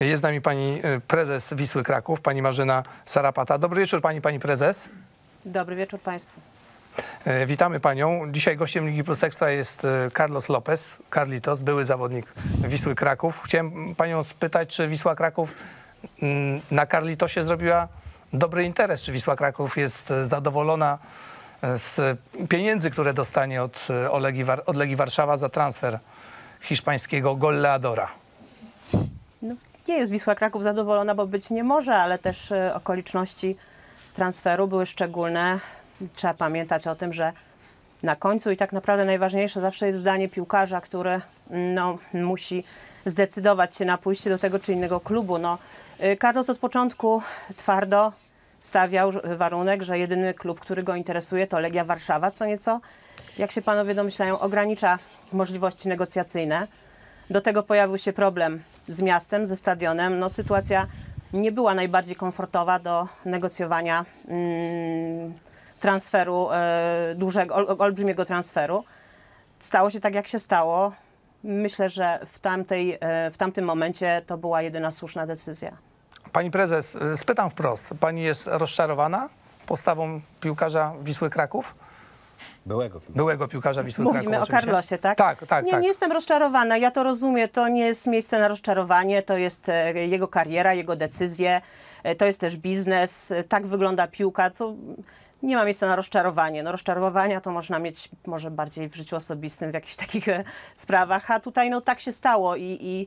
Jest z nami pani e, prezes Wisły Kraków, pani Marzyna Sarapata. Dobry wieczór pani, pani prezes. Dobry wieczór państwu. E, witamy panią. Dzisiaj gościem Ligi Plus Ekstra jest e, Carlos Lopez, Carlitos, były zawodnik Wisły Kraków. Chciałem panią spytać, czy Wisła Kraków mm, na Carlitosie zrobiła dobry interes? Czy Wisła Kraków jest zadowolona z pieniędzy, które dostanie od Olegi, od Legii Warszawa za transfer hiszpańskiego Golleadora? No, nie jest Wisła Kraków zadowolona, bo być nie może, ale też e, okoliczności transferu były szczególne. Trzeba pamiętać o tym, że na końcu i tak naprawdę najważniejsze zawsze jest zdanie piłkarza, który mm, no, musi zdecydować się na pójście do tego czy innego klubu. No, e, Carlos od początku twardo stawiał warunek, że jedyny klub, który go interesuje, to Legia Warszawa, co nieco, jak się panowie domyślają, ogranicza możliwości negocjacyjne. Do tego pojawił się problem z miastem, ze stadionem. No, sytuacja nie była najbardziej komfortowa do negocjowania mm, transferu, e, dużego, ol, olbrzymiego transferu. Stało się tak, jak się stało. Myślę, że w, tamtej, e, w tamtym momencie to była jedyna słuszna decyzja. Pani prezes, e, spytam wprost. Pani jest rozczarowana postawą piłkarza Wisły Kraków? Byłego piłkarza. Byłego piłkarza Wisły Mówimy Kraków, o oczywiście. Carlosie, tak? Tak, tak. Nie, tak. nie jestem rozczarowana. Ja to rozumiem. To nie jest miejsce na rozczarowanie. To jest e, jego kariera, jego decyzje. E, to jest też biznes. E, tak wygląda piłka. To nie ma miejsca na rozczarowanie. No, rozczarowania to można mieć może bardziej w życiu osobistym, w jakichś takich sprawach, a tutaj no, tak się stało i, i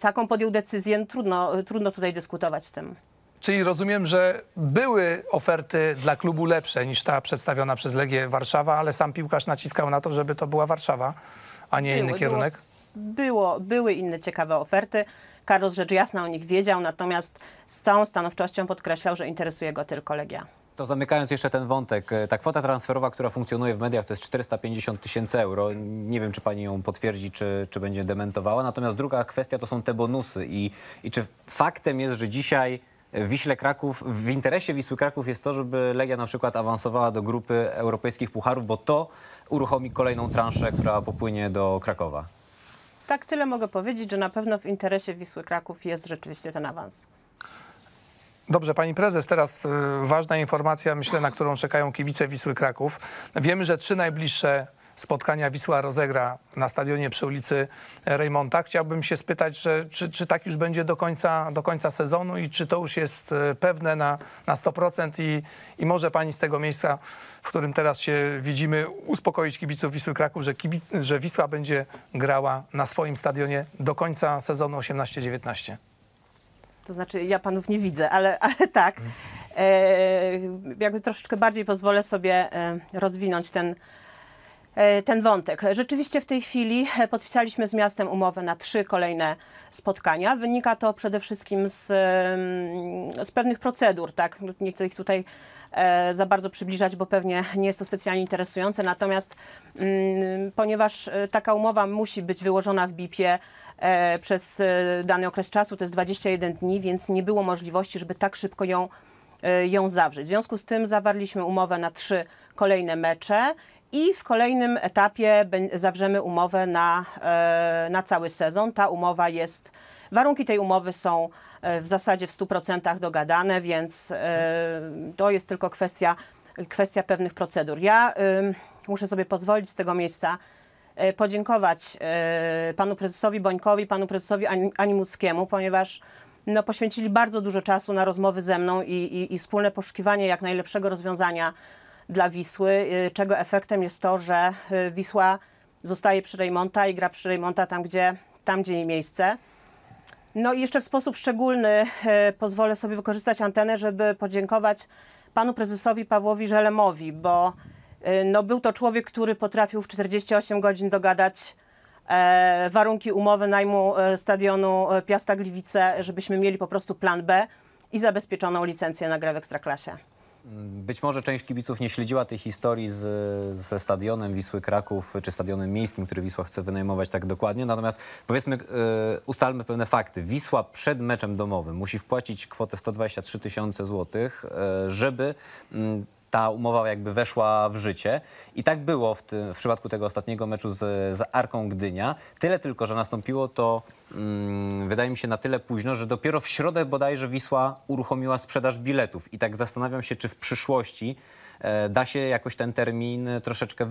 taką podjął decyzję. Trudno, trudno tutaj dyskutować z tym. Czyli rozumiem, że były oferty dla klubu lepsze niż ta przedstawiona przez Legię Warszawa, ale sam piłkarz naciskał na to, żeby to była Warszawa, a nie były, inny kierunek? Było, były inne ciekawe oferty. Carlos rzecz jasna o nich wiedział, natomiast z całą stanowczością podkreślał, że interesuje go tylko Legia. To zamykając jeszcze ten wątek, e, ta kwota transferowa, która funkcjonuje w mediach, to jest 450 tysięcy euro. Nie wiem, czy pani ją potwierdzi, czy, czy będzie dementowała. Natomiast druga kwestia to są te bonusy. I, I czy faktem jest, że dzisiaj Wiśle Kraków, w interesie Wisły Kraków jest to, żeby Legia na przykład awansowała do grupy europejskich pucharów, bo to uruchomi kolejną transzę, która popłynie do Krakowa. Tak, tyle mogę powiedzieć, że na pewno w interesie Wisły Kraków jest rzeczywiście ten awans. Dobrze, pani prezes, teraz y, ważna informacja, myślę, na którą czekają kibice Wisły Kraków. Wiemy, że trzy najbliższe spotkania Wisła rozegra na stadionie przy ulicy Reymonta. Chciałbym się spytać, że, czy, czy tak już będzie do końca, do końca sezonu i czy to już jest e, pewne na, na 100% i, i może pani z tego miejsca, w którym teraz się widzimy, uspokoić kibiców Wisły Kraków, że, kibic, że Wisła będzie grała na swoim stadionie do końca sezonu 18-19. To znaczy, ja panów nie widzę, ale, ale tak. E, jakby troszeczkę bardziej pozwolę sobie e, rozwinąć ten E, ten wątek. Rzeczywiście w tej chwili e, podpisaliśmy z miastem umowę na trzy kolejne spotkania. Wynika to przede wszystkim z, z pewnych procedur, tak? No, nie chcę ich tutaj e, za bardzo przybliżać, bo pewnie nie jest to specjalnie interesujące. Natomiast mm, ponieważ taka umowa musi być wyłożona w BIP-ie, przez dany okres czasu, to jest 21 dni, więc nie było możliwości, żeby tak szybko ją, ją zawrzeć. W związku z tym zawarliśmy umowę na trzy kolejne mecze i w kolejnym etapie zawrzemy umowę na, e, na cały sezon. Ta umowa jest, warunki tej umowy są e, w zasadzie w 100% dogadane, więc e, to jest tylko kwestia, kwestia pewnych procedur. Ja muszę sobie pozwolić z tego miejsca podziękować panu prezesowi Bońkowi, panu prezesowi Animuckiemu, ponieważ no, poświęcili bardzo dużo czasu na rozmowy ze mną i, i, i wspólne poszukiwanie jak najlepszego rozwiązania dla Wisły, y, czego efektem jest to, że y, Wisła zostaje przy Rejmonta i gra przy Rejmonta tam, gdzie, tam, gdzie jej miejsce. No i jeszcze w sposób szczególny y, pozwolę sobie wykorzystać antenę, żeby podziękować panu prezesowi Pawłowi Żelemowi, bo no, był to człowiek, który potrafił w 48 godzin dogadać e, warunki umowy najmu e, stadionu e, Piasta Gliwice, żebyśmy mieli po prostu plan B i zabezpieczoną licencję na grę w Ekstraklasie. Być może część kibiców nie śledziła tej historii z, ze stadionem Wisły Kraków, czy stadionem miejskim, który Wisła chce wynajmować tak dokładnie. Natomiast powiedzmy, e, ustalmy pewne fakty. Wisła przed meczem domowym musi wpłacić kwotę 123 tysiące złotych, e, żeby mm, ta umowa jakby weszła w życie. I tak było w, tym, w przypadku tego ostatniego meczu z, z Arką Gdynia. Tyle tylko, że nastąpiło to mm, wydaje mi się na tyle późno, że dopiero w środę bodajże Wisła uruchomiła sprzedaż biletów. I tak zastanawiam się, czy w przyszłości e, da się jakoś ten termin troszeczkę e,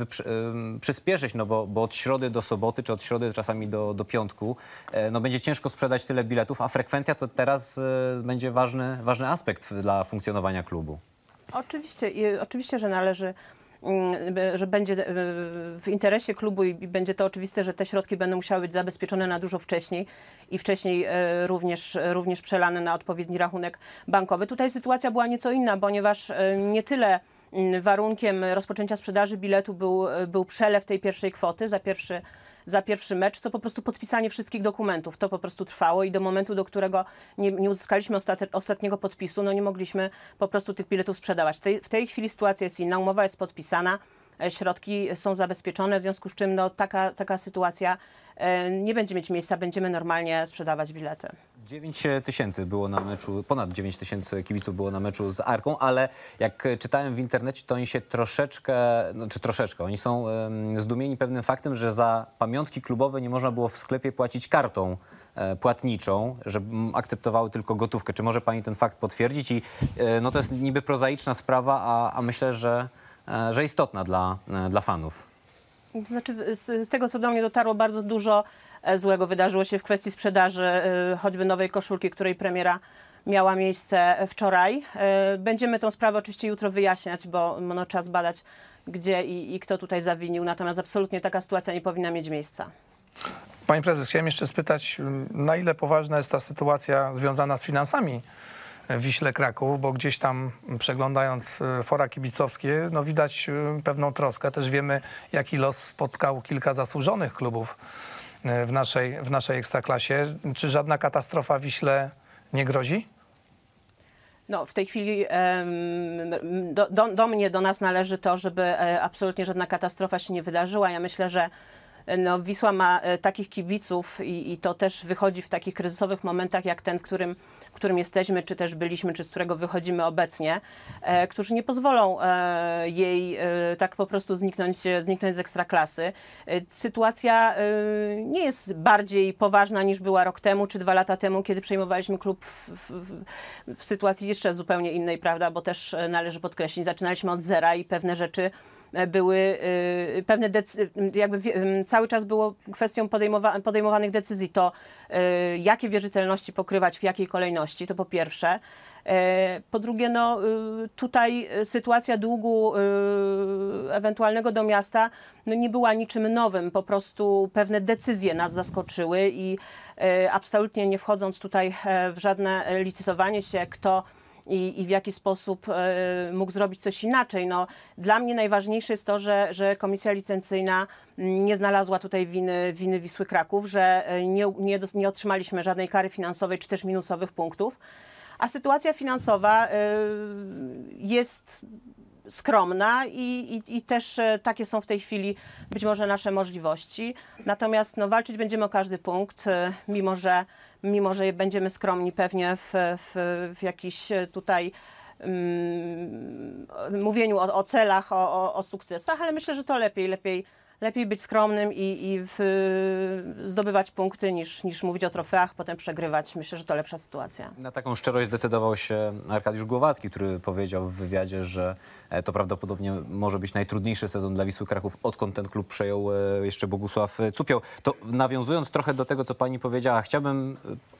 przyspieszyć, no bo, bo od środy do soboty, czy od środy czasami do, do piątku, e, no będzie ciężko sprzedać tyle biletów, a frekwencja to teraz będzie ważny, ważny aspekt dla funkcjonowania klubu. Oczywiście, oczywiście, że należy mm, e, że będzie e, w interesie klubu i będzie to oczywiste, że te środki będą musiały być zabezpieczone na dużo wcześniej i wcześniej e, również, również przelane na odpowiedni rachunek bankowy. Tutaj sytuacja była nieco inna, ponieważ nie tyle mm, warunkiem rozpoczęcia sprzedaży biletu był, był przelew tej pierwszej kwoty za pierwszy za pierwszy mecz, co po prostu podpisanie wszystkich dokumentów. To po prostu trwało i do momentu, do którego nie, nie uzyskaliśmy ostatniego podpisu, no nie mogliśmy po prostu tych biletów sprzedawać. w tej chwili sytuacja jest inna, umowa jest podpisana, e, środki są zabezpieczone, w związku z czym no, taka, taka sytuacja e, nie będzie mieć miejsca, będziemy normalnie sprzedawać bilety. 9 e, tysięcy było na meczu, ponad 9 tysięcy kibiców było na meczu z Arką, ale jak e, czytałem w internecie, to oni się troszeczkę, no, czy troszeczkę, oni są zdumieni pewnym faktem, że za pamiątki klubowe nie można było w sklepie płacić kartą e, płatniczą, że akceptowały tylko gotówkę. Czy może pani ten fakt potwierdzić? I no to jest niby prozaiczna sprawa, a, a myślę, że, że istotna dla, dla fanów. To znaczy, z, z tego co do mnie dotarło bardzo dużo E, złego wydarzyło się w kwestii sprzedaży e, choćby nowej koszulki, której premiera miała miejsce wczoraj. E, będziemy tą sprawę oczywiście jutro wyjaśniać, bo no, trzeba zbadać, gdzie i, i kto tutaj zawinił. Natomiast absolutnie taka sytuacja nie powinna mieć miejsca. Pani prezes, chciałem jeszcze spytać, na ile poważna jest ta sytuacja związana z finansami Wiśle Kraków, bo gdzieś tam przeglądając fora kibicowskie, no widać pewną troskę. Też wiemy, jaki los spotkał kilka zasłużonych klubów w naszej, w naszej ekstraklasie. Czy żadna katastrofa Wiśle nie grozi? No, w tej chwili do, do, do, mnie, do nas należy to, żeby e, absolutnie żadna katastrofa się nie wydarzyła. Ja myślę, że no, Wisła ma e, takich kibiców i, i, to też wychodzi w takich kryzysowych momentach, jak ten, w którym, w którym jesteśmy, czy też byliśmy, czy z którego wychodzimy obecnie, e, którzy nie pozwolą e, jej e, tak po prostu zniknąć, e, zniknąć z ekstraklasy. E, sytuacja nie jest bardziej poważna niż była rok temu, czy dwa lata temu, kiedy przejmowaliśmy klub w, w, w sytuacji jeszcze zupełnie innej, prawda, bo też należy podkreślić, zaczynaliśmy od zera i pewne rzeczy E, były e, pewne decyzje, jakby cały czas było kwestią podejmowa podejmowanych decyzji to, e, jakie wierzytelności pokrywać, w jakiej kolejności, to po pierwsze. Po drugie, no, tutaj sytuacja długu ewentualnego do miasta no, nie była niczym nowym. Po prostu pewne decyzje nas zaskoczyły i absolutnie nie wchodząc tutaj w żadne licytowanie się, kto i, i w jaki sposób e, mógł zrobić coś inaczej. No, dla mnie najważniejsze jest to, że, że komisja licencyjna mm, nie znalazła tutaj winy, winy Wisły Kraków, że e, nie, nie, nie otrzymaliśmy żadnej kary finansowej czy też minusowych punktów. A sytuacja finansowa e, jest skromna i, i, i, też takie są w tej chwili być może nasze możliwości. Natomiast no, walczyć będziemy o każdy punkt, mimo że mimo że będziemy skromni pewnie w, w, w jakiś tutaj mm, mówieniu o, o celach, o, o, o sukcesach, ale myślę, że to lepiej, lepiej lepiej być skromnym i, i w, zdobywać punkty niż, niż mówić o trofeach, potem przegrywać. Myślę, że to lepsza sytuacja. Na taką szczerość zdecydował się Arkadiusz Głowacki, który powiedział w wywiadzie, że e, to prawdopodobnie może być najtrudniejszy sezon dla Wisły Kraków, odkąd ten klub przejął e, jeszcze Bogusław Cupioł. To nawiązując trochę do tego, co pani powiedziała, chciałbym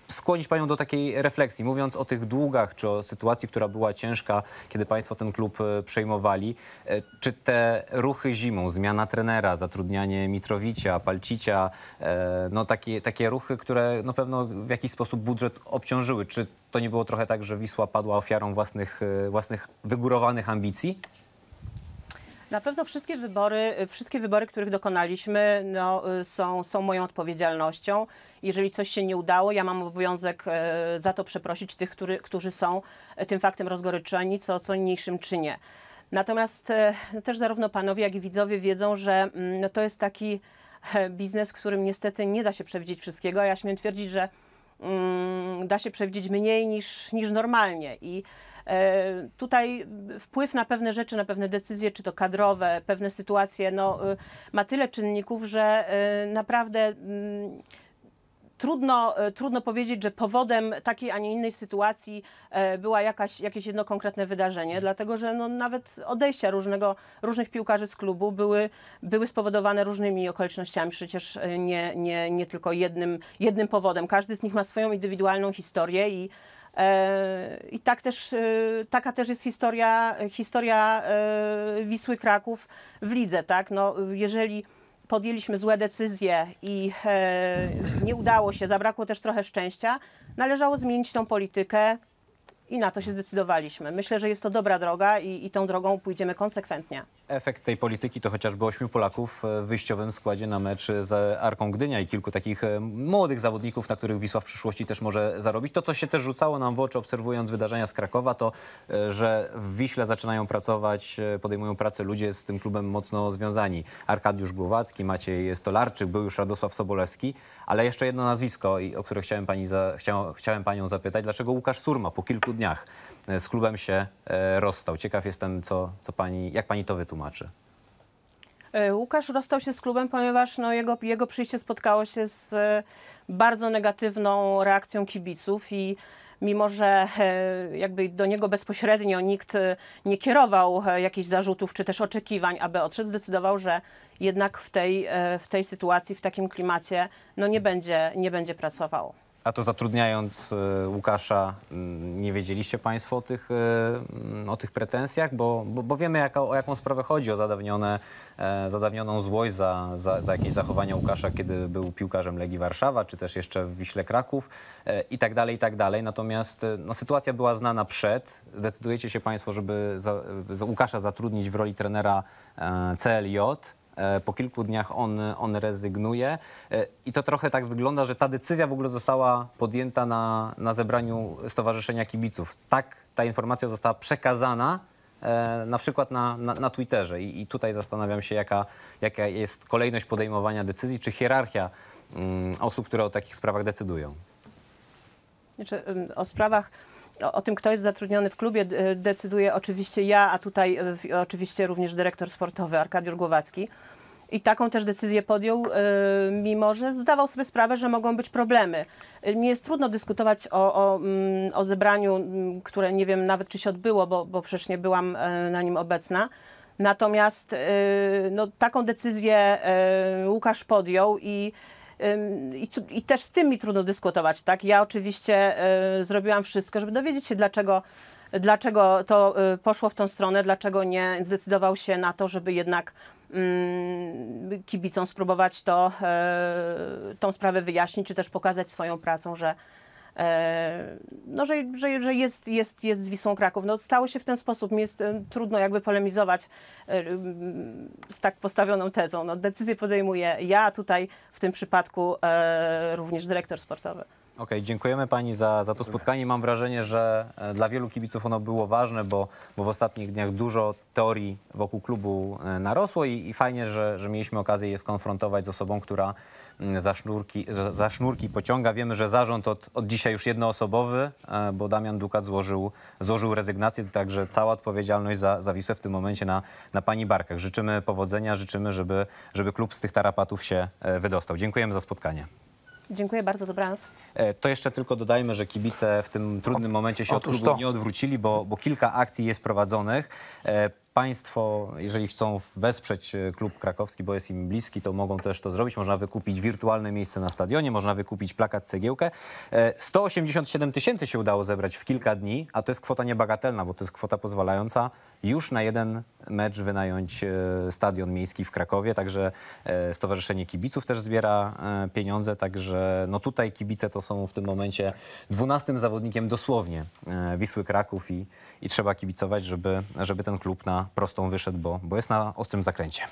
skłonić Panią do takiej refleksji, mówiąc o tych długach, czy o sytuacji, która była ciężka, kiedy Państwo ten klub e, przejmowali. E, czy te ruchy zimą, zmiana trenera, zatrudnianie Mitrowicia, Palcicia, e, no takie, takie ruchy, które no pewno w jakiś sposób budżet obciążyły, czy to nie było trochę tak, że Wisła padła ofiarą własnych, własnych wygórowanych ambicji? Na pewno wszystkie wybory, wszystkie wybory których dokonaliśmy, no, y, są, są moją odpowiedzialnością. Jeżeli coś się nie udało, ja mam obowiązek e, za to przeprosić tych, który, którzy są e, tym faktem rozgoryczeni, co, co niniejszym czynie. Natomiast e, no, też zarówno panowie, jak i widzowie wiedzą, że mm, no, to jest taki biznes, którym niestety nie da się przewidzieć wszystkiego, a ja śmiem twierdzić, że mm, da się przewidzieć mniej niż, niż normalnie. I E, tutaj wpływ na pewne rzeczy, na pewne decyzje, czy to kadrowe, pewne sytuacje, no, y, ma tyle czynników, że y, naprawdę mm, trudno, y, trudno powiedzieć, że powodem takiej, a nie innej sytuacji e, była jakaś, jakieś jedno konkretne wydarzenie, dlatego że no, nawet odejścia różnego, różnych piłkarzy z klubu były, były spowodowane różnymi okolicznościami, przecież e, nie, nie, nie tylko jednym, jednym powodem. Każdy z nich ma swoją indywidualną historię i E, I tak też, e, taka też jest historia, historia e, Wisły Kraków w lidze. Tak? No, jeżeli podjęliśmy złe decyzje i nie udało się, zabrakło też trochę szczęścia, należało zmienić tą politykę i na to się zdecydowaliśmy. Myślę, że jest to dobra droga i, i tą drogą pójdziemy konsekwentnie. Efekt tej polityki to chociażby ośmiu Polaków w wyjściowym składzie na mecz z Arką Gdynia i kilku takich e, młodych zawodników, na których Wisła w przyszłości też może zarobić. To, co się też rzucało nam w oczy obserwując wydarzenia z Krakowa, to, e, że w Wiśle zaczynają pracować, e, podejmują pracę ludzie z tym klubem mocno związani. Arkadiusz Głowacki, Maciej Stolarczyk, był już Radosław Sobolewski, ale jeszcze jedno nazwisko, o które chciałem, pani za, chciałem, chciałem panią zapytać. Dlaczego Łukasz Surma po kilku dniach E, z klubem się e, rozstał. Ciekaw jestem, co, co pani, jak pani to wytłumaczy. E, Łukasz rozstał się z klubem, ponieważ no, jego, jego przyjście spotkało się z bardzo negatywną reakcją kibiców i mimo że jakby do niego bezpośrednio nikt nie kierował jakichś zarzutów czy też oczekiwań, aby odszedł, zdecydował, że jednak w tej, w tej sytuacji, w takim klimacie no nie, będzie, nie będzie pracował. A to zatrudniając e, Łukasza, nie wiedzieliście Państwo o tych, e, o tych pretensjach? Bo, bo, bo wiemy, jaka, o jaką sprawę chodzi, o zadawnione, e, zadawnioną złość za, za, za jakieś zachowania Łukasza, kiedy był piłkarzem Legii Warszawa, czy też jeszcze w Wiśle Kraków i tak dalej, i tak dalej. Natomiast no, sytuacja była znana przed. Zdecydujecie się Państwo, żeby za, Łukasza zatrudnić w roli trenera CLJ. E, po kilku dniach on, on rezygnuje e, i to trochę tak wygląda, że ta decyzja w ogóle została podjęta na, na zebraniu Stowarzyszenia Kibiców. Tak ta informacja została przekazana e, na przykład na, na, na Twitterze. I, I, tutaj zastanawiam się, jaka, jaka jest kolejność podejmowania decyzji, czy hierarchia mm, osób, które o takich sprawach decydują. Znaczy, mm, o sprawach o, tym, kto jest zatrudniony w klubie, decyduje oczywiście ja, a tutaj e, oczywiście również dyrektor sportowy Arkadiusz Głowacki. I taką też decyzję podjął, e, mimo że zdawał sobie sprawę, że mogą być problemy. E, mi jest trudno dyskutować o, o, mm, o zebraniu, które nie wiem nawet czy się odbyło, bo, bo przecież nie byłam na nim obecna. Natomiast no, taką decyzję Łukasz podjął i i, I, też z tym mi trudno dyskutować, tak? Ja oczywiście y, zrobiłam wszystko, żeby dowiedzieć się, dlaczego, dlaczego to y, poszło w tą stronę, dlaczego nie zdecydował się na to, żeby jednak mm, kibicom spróbować to, y, tą sprawę wyjaśnić, czy też pokazać swoją pracą, że, E, no, że, że, że jest, jest, jest z Wisłą Kraków. No, stało się w ten sposób. Mi jest e, trudno jakby polemizować e, z tak postawioną tezą. No, decyzję podejmuję ja, tutaj w tym przypadku również dyrektor sportowy. Okej, okay, dziękujemy Pani za, za to spotkanie. Mam wrażenie, że dla wielu kibiców ono było ważne, bo, bo w ostatnich dniach dużo teorii wokół klubu narosło i, i fajnie, że, że mieliśmy okazję je skonfrontować z osobą, która Mm, za sznurki, za sznurki pociąga. Wiemy, że zarząd od, od dzisiaj już jednoosobowy, e, bo Damian Dukat złożył, złożył rezygnację, także cała odpowiedzialność za, za Wisłę w tym momencie na, na pani barkach. Życzymy powodzenia, życzymy, żeby, żeby klub z tych tarapatów się e, wydostał. Dziękujemy za spotkanie. Dziękuję bardzo, dobranoc. E, to jeszcze tylko dodajmy, że kibice w tym trudnym momencie się od klubu nie odwrócili, bo, bo kilka akcji jest prowadzonych. Państwo, jeżeli chcą wesprzeć e, klub krakowski, bo jest im bliski, to mogą też to zrobić. Można wykupić wirtualne miejsce na stadionie, można wykupić plakat, cegiełkę. 187 e, tysięcy się udało zebrać w kilka dni, a to jest kwota niebagatelna, bo to jest kwota pozwalająca już na jeden mecz wynająć e, stadion miejski w Krakowie. Także Stowarzyszenie Kibiców też zbiera pieniądze. Także no tutaj kibice to są w tym momencie dwunastym zawodnikiem dosłownie Wisły Kraków i, i trzeba kibicować, żeby, żeby ten klub na prostą wyszedł, bo, bo jest na ostrym zakręcie.